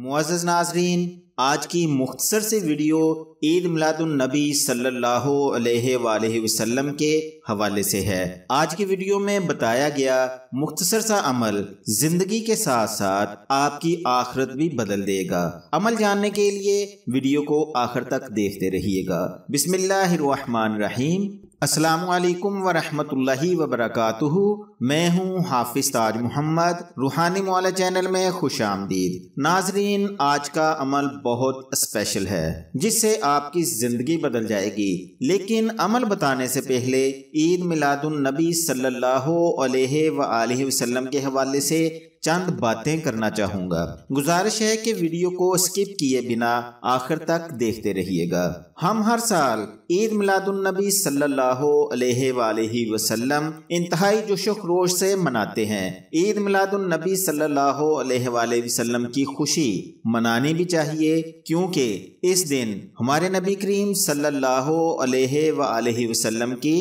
मुआज़ नाजरीन आज की मुख्तसर से वीडियो ईद मिलादुलनबी सल्लल्लाहु अलैहि वसल्लम के हवाले से है आज की वीडियो में बताया गया मुख्तसर सा अमल जिंदगी के साथ साथ आपकी आखरत भी बदल देगा अमल जानने के लिए वीडियो को आखिर तक देखते रहिएगा बिस्मिल्लाहिर्रहमान रहीम अस्सलाम वरहमतुल्लाहि मैं हूं हाफिज ताज मोहम्मद रूहानी मौला चैनल में खुश आमदीद नाजरीन आज का अमल बहुत स्पेशल है जिससे आपकी ज़िंदगी बदल जाएगी लेकिन अमल बताने से पहले ईद मिलादुलनबी सल्लल्लाहु अलैहि वसल्लम के हवाले से चंद बातें करना चाहूँगा गुजारिश है कि वीडियो को स्किप किए बिना आखिर तक देखते रहिएगा हम हर साल ईद मिलादुलनबी सल्लल्लाहु अलैहि वसल्लम इंतहाई जोश खरोश से मनाते हैं ईद मिलादुलनबी सल्लल्लाहु अलैहि वसल्लम की खुशी मनानी भी चाहिए क्योंकि इस दिन हमारे नबी करीम सल्लल्लाहु अलैहि वसल्लम की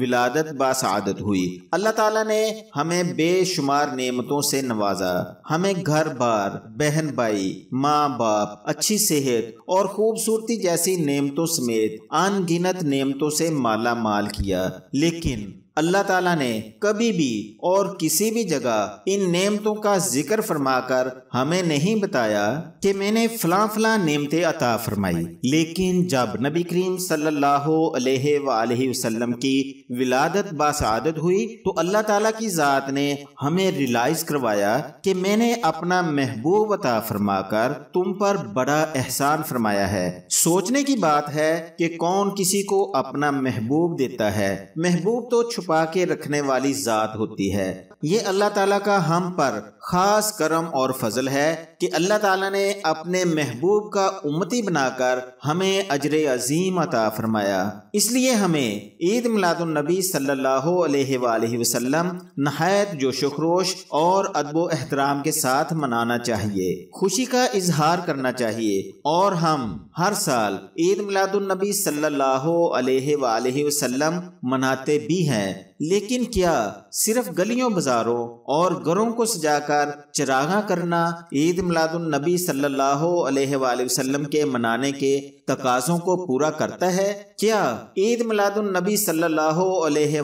विलादत बासआदत हुई अल्लाह ताला ने हमें बेशुमार नेमतों से नवाजा हमें घर बार बहन भाई माँ बाप अच्छी सेहत और खूबसूरती जैसी नेमतों समेत अनगिनत नेमतों से माला माल किया लेकिन अल्लाह ताला ने कभी भी और किसी भी जगह इन नेमतों का जिक्र फरमाकर हमें नहीं बताया कि मैंने फला फला नेमते अता फरमाई लेकिन जब नबी करीम सल्लल्लाहु अलैहि वसल्लम की विलादत बासादत हुई तो अल्लाह ताला की ज़ात ने हमें रियलाइज करवाया कि मैंने अपना महबूब अता फरमाकर तुम पर बड़ा एहसान फरमाया है सोचने की बात है कि कौन किसी को अपना महबूब देता है महबूब तो छुप छुपा के रखने वाली ज़ात होती है ये अल्लाह ताला का हम पर ख़ास करम और फजल है कि अल्लाह ताला ने अपने महबूब का उम्मती बनाकर हमें अजर अजीम अता फरमाया इसलिए हमें ईद मिलादुलनबी सल्लल्लाहु अलैहि वसल्लम नहायत जोशोखरोश और अदब एहतराम के साथ मनाना चाहिए खुशी का इजहार करना चाहिए और हम हर साल ईद मिलादुलनबी सल्लल्लाहु अलैहि वसल्लम मनाते भी हैं लेकिन क्या सिर्फ गलियों बाजारों और घरों को सजाकर चरागा करना ईद मिलादुलनबी सल्लल्लाहु अलैहि के मनाने के तकाजों को पूरा करता है क्या ईद मिलादुलनबी सल्लल्लाहु अलैहि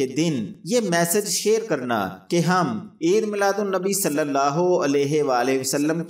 के दिन ये मैसेज शेयर करना कि हम ईद मिलादुलनबी सल्लल्लाहु अलैहि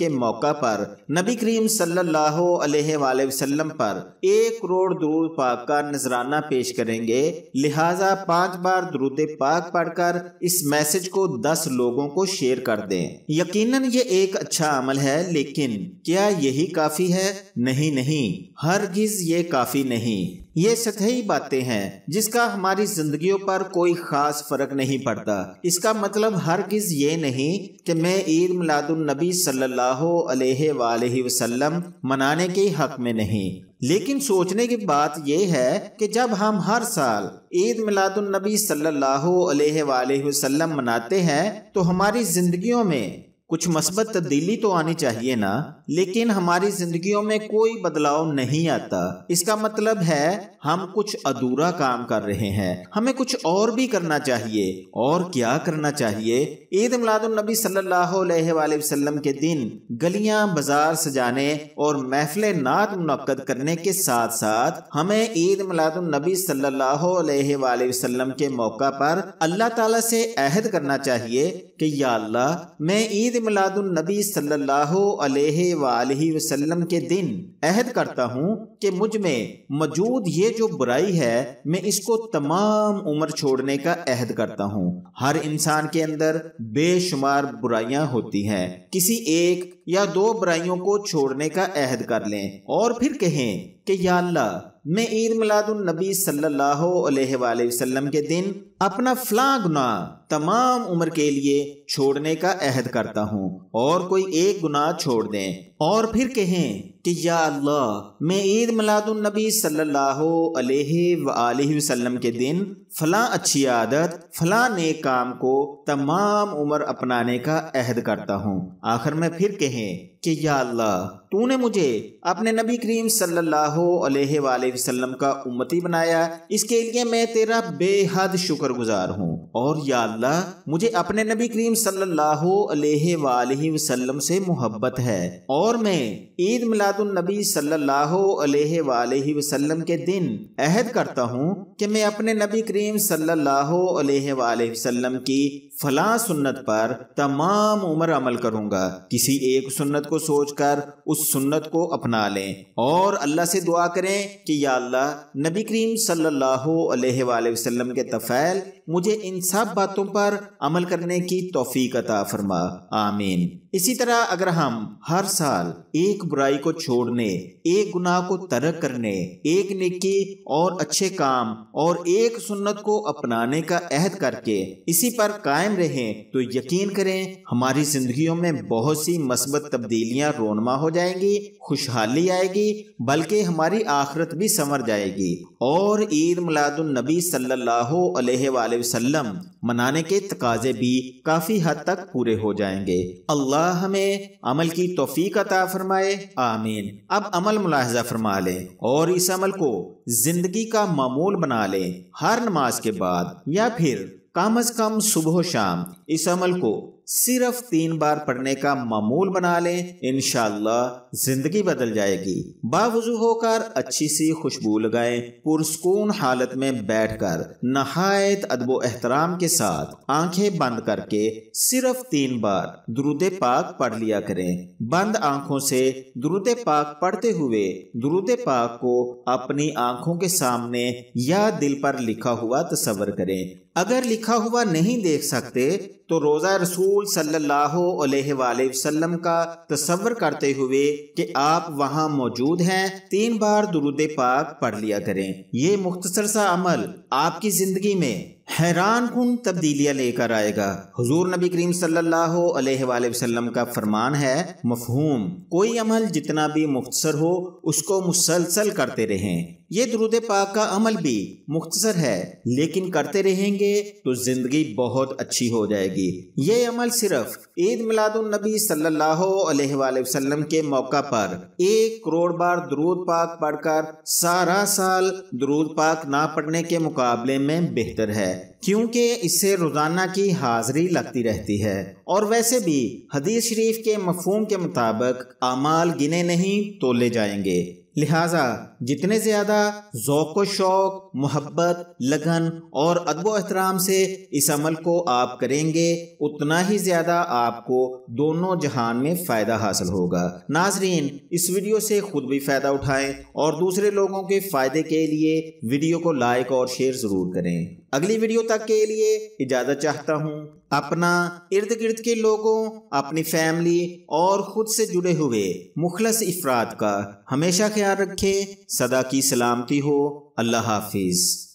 के मौका पर नबी करीम सल्लाम पर एक करोड़ दूर पाक का नजराना पेश करेंगे लिहाजा पाँच पांच बार द्रुत पाक पढ़कर इस मैसेज को दस लोगों को शेयर कर दें यकीनन ये एक अच्छा अमल है लेकिन क्या यही काफी है नहीं नहीं हर गिज ये काफी नहीं ये सतही बातें हैं जिसका हमारी जिंदगियों पर कोई खास फर्क नहीं पड़ता इसका मतलब हर किस ये नहीं कि मैं ईद मिलादुलनबी सल्लल्लाहु अलैहि वसल्लम मनाने के हक में नहीं लेकिन सोचने की बात यह है कि जब हम हर साल ईद मिलादुलनबी सल्लल्लाहु अलैहि वसल्लम मनाते हैं तो हमारी जिंदगियों में कुछ मस्बत तब्दीली तो आनी चाहिए ना लेकिन हमारी जिंदगियों में कोई बदलाव नहीं आता इसका मतलब है हम कुछ अधूरा काम कर रहे हैं हमें कुछ और भी करना चाहिए और क्या करना चाहिए ईद मिलादुलनबी सल्लाम के दिन गलियां बाजार सजाने और महफिल नात मुनद करने के साथ साथ हमें ईद मिलादुलनबी सल्लाम के मौका पर अल्लाह तला से अहद करना चाहिए कि या अल्लाह मैं ईद मिलादुलनबी सल्लल्लाहु अलैहि वसल्लम के दिन अहद करता हूँ कि मुझ में मौजूद ये जो बुराई है मैं इसको तमाम उम्र छोड़ने का अहद करता हूँ हर इंसान के अंदर बेशुमार बुराइयाँ होती हैं किसी एक या दो बुराइयों को छोड़ने का अहद कर लें और फिर कहें कि या अल्लाह मैं ईद मिलादुलनबी सल्लल्लाहु अलैहि वसल्लम के दिन अपना फला गुना तमाम उम्र के लिए छोड़ने का अहद करता हूँ और कोई एक गुनाह छोड़ दें और फिर कहें कि या अल्लाह मैं ईद मिलादुलनबी सल्लल्लाहु अलैहि व वसल्लम के दिन फला अच्छी आदत फला नेक काम को तमाम उम्र अपनाने का अहद करता हूँ आखिर में फिर कहें कि या अल्लाह तूने मुझे अपने नबी करीम सल्लल्लाहु अलैहि वसल्लम का उम्मती बनाया इसके लिए मैं तेरा बेहद शुक्र गुजार हूँ और या अल्लाह मुझे अपने नबी करीम सल्लल्लाहु अलैहि वसल्लम से मोहब्बत है और दौर में ईद मिलादुलनबी सल्लल्लाहु अलैहि वसल्लम वसल्लम के दिन अहद करता हूँ कि मैं अपने नबी करीम सल्लल्लाहु अलैहि वसल्लम की फला सुन्नत पर तमाम उम्र अमल करूँगा किसी एक सुन्नत को सोचकर उस सुन्नत को अपना लें और अल्लाह से दुआ करें कि या अल्लाह नबी करीम सल्लल्लाहु अलैहि वसल्लम के तफ़ैल मुझे इन सब बातों पर अमल करने की तोफ़ी अता फरमा आमीन इसी तरह अगर हम हर साल एक बुराई को छोड़ने एक गुनाह को तरक करने एक निकी और अच्छे काम और एक सुन्नत को अपनाने का अहद करके इसी पर कायम रहें तो यकीन करें हमारी जिंदगियों में बहुत सी मस्बत तब्दीलियां रोनमा हो जाएंगी खुशहाली आएगी बल्कि हमारी आखिरत भी संवर जाएगी और ईद मिलादुलनबी सल्लल्लाहु अलैहि वसल्लम मनाने के तकाजे भी काफ़ी हद तक पूरे हो जाएंगे अल्लाह हमें अमल की तोफ़ी अता फरमाए आमीन अब अमल मुलाहजा फरमा ले और इस अमल को ज़िंदगी का मामूल बना ले हर नमाज के बाद या फिर कम अज़ कम सुबह शाम इस अमल को सिर्फ तीन बार पढ़ने का मामूल बना लें इन जिंदगी बदल जाएगी बावजू होकर अच्छी सी खुशबू लगाए पुरस्कून हालत में कर नहायत अदबो एहतराम के साथ आंखें बंद करके सिर्फ तीन बार द्रुद पाक पढ़ लिया करें बंद आंखों से द्रुद पाक पढ़ते हुए द्रुद पाक को अपनी आंखों के सामने या दिल पर लिखा हुआ तस्वर करें अगर लिखा हुआ नहीं देख सकते तो रोज़ा रसूल सल्लल्लाहु अलैहि वसल्लम का तस्वर करते हुए कि आप वहाँ मौजूद हैं तीन बार दुरुद पाक पढ़ लिया करें ये मुख्तसर सा अमल आपकी ज़िंदगी में हैरान कन तब्दीलियाँ लेकर आएगा हजूर नबी करीम सल्लल्लाहु का फरमान है मफहूम कोई अमल जितना भी मुख्तर हो उसको मुसलसल करते रहें ये दरुद पाक का अमल भी मुख्तर है लेकिन करते रहेंगे तो ज़िंदगी बहुत अच्छी हो जाएगी ये अमल सिर्फ ईद मिलादुलनबी सल्लाम के मौका पर एक करोड़ बार दरूद पाक पढ़कर सारा साल दरूद पाक ना पढ़ने के मुकाबले में बेहतर है क्योंकि इससे रोज़ाना की हाजिरी लगती रहती है और वैसे भी हदीस शरीफ के मफहम के मुताबिक अमाल गिने नहीं तोले जाएंगे लिहाजा जितने ज़्यादा ओक़ व शौक़ मोहब्बत लगन और अदब एहतराम से इस अमल को आप करेंगे उतना ही ज़्यादा आपको दोनों जहान में फ़ायदा हासिल होगा नाजरीन इस वीडियो से खुद भी फ़ायदा उठाएं और दूसरे लोगों के फ़ायदे के लिए वीडियो को लाइक और शेयर ज़रूर करें अगली वीडियो तक के लिए इजाज़त चाहता हूँ अपना इर्द गिर्द के लोगों अपनी फैमिली और खुद से जुड़े हुए मुखलस इफराद का हमेशा ख्याल रखें सदा की सलामती हो अल्लाह हाफिज़